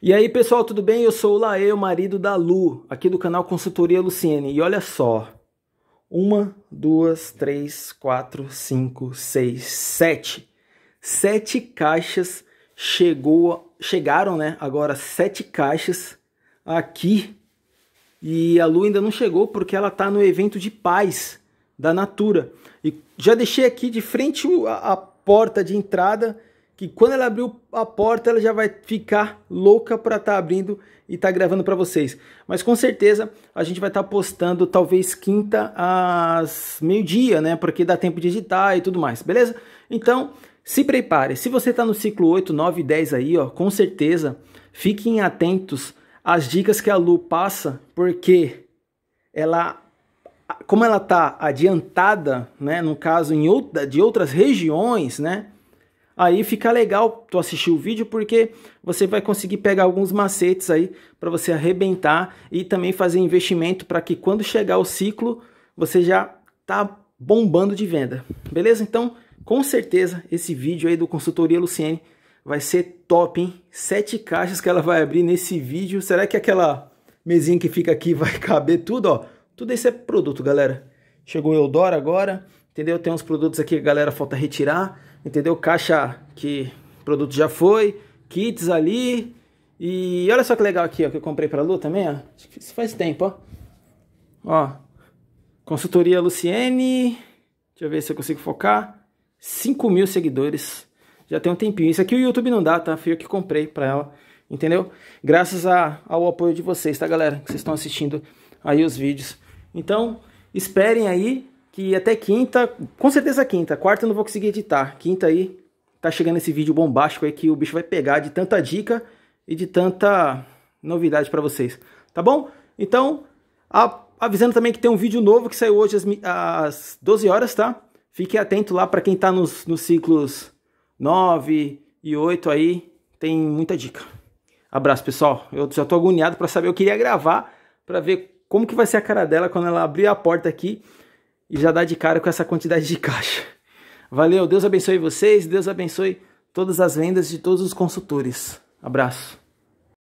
E aí, pessoal, tudo bem? Eu sou o Laê, o marido da Lu, aqui do canal Consultoria Luciene. E olha só. Uma, duas, três, quatro, cinco, seis, sete. Sete caixas chegou, chegaram, né? Agora sete caixas aqui. E a Lu ainda não chegou porque ela tá no evento de paz da Natura. E já deixei aqui de frente a, a porta de entrada que quando ela abriu a porta, ela já vai ficar louca para estar tá abrindo e estar tá gravando para vocês. Mas com certeza a gente vai estar tá postando talvez quinta às meio-dia, né? Porque dá tempo de editar e tudo mais, beleza? Então, se prepare. Se você está no ciclo 8, 9 e 10 aí, ó, com certeza, fiquem atentos às dicas que a Lu passa, porque ela como ela está adiantada, né, no caso em outra, de outras regiões, né, aí fica legal tu assistir o vídeo porque você vai conseguir pegar alguns macetes aí para você arrebentar e também fazer investimento para que quando chegar o ciclo você já tá bombando de venda. Beleza? Então, com certeza esse vídeo aí do consultoria Luciene vai ser top, hein? Sete caixas que ela vai abrir nesse vídeo. Será que aquela mesinha que fica aqui vai caber tudo, ó? Tudo isso é produto, galera. Chegou Eudora agora, entendeu? Tem uns produtos aqui que a galera falta retirar entendeu? Caixa que o produto já foi, kits ali. E olha só que legal aqui, ó, que eu comprei pra Lu também, ó. Acho que isso faz tempo, ó. Ó, consultoria Luciene. Deixa eu ver se eu consigo focar. 5 mil seguidores. Já tem um tempinho. Isso aqui o YouTube não dá, tá? Foi eu que comprei pra ela, entendeu? Graças a, ao apoio de vocês, tá, galera? Que vocês estão assistindo aí os vídeos. Então, esperem aí que até quinta, com certeza quinta, quarta eu não vou conseguir editar. Quinta aí tá chegando esse vídeo bombástico aí que o bicho vai pegar de tanta dica e de tanta novidade para vocês, tá bom? Então, a, avisando também que tem um vídeo novo que saiu hoje às, às 12 horas, tá? Fique atento lá para quem tá nos, nos ciclos 9 e 8 aí, tem muita dica. Abraço, pessoal. Eu já tô agoniado para saber, eu queria gravar para ver como que vai ser a cara dela quando ela abrir a porta aqui e já dá de cara com essa quantidade de caixa. Valeu, Deus abençoe vocês, Deus abençoe todas as vendas de todos os consultores. Abraço.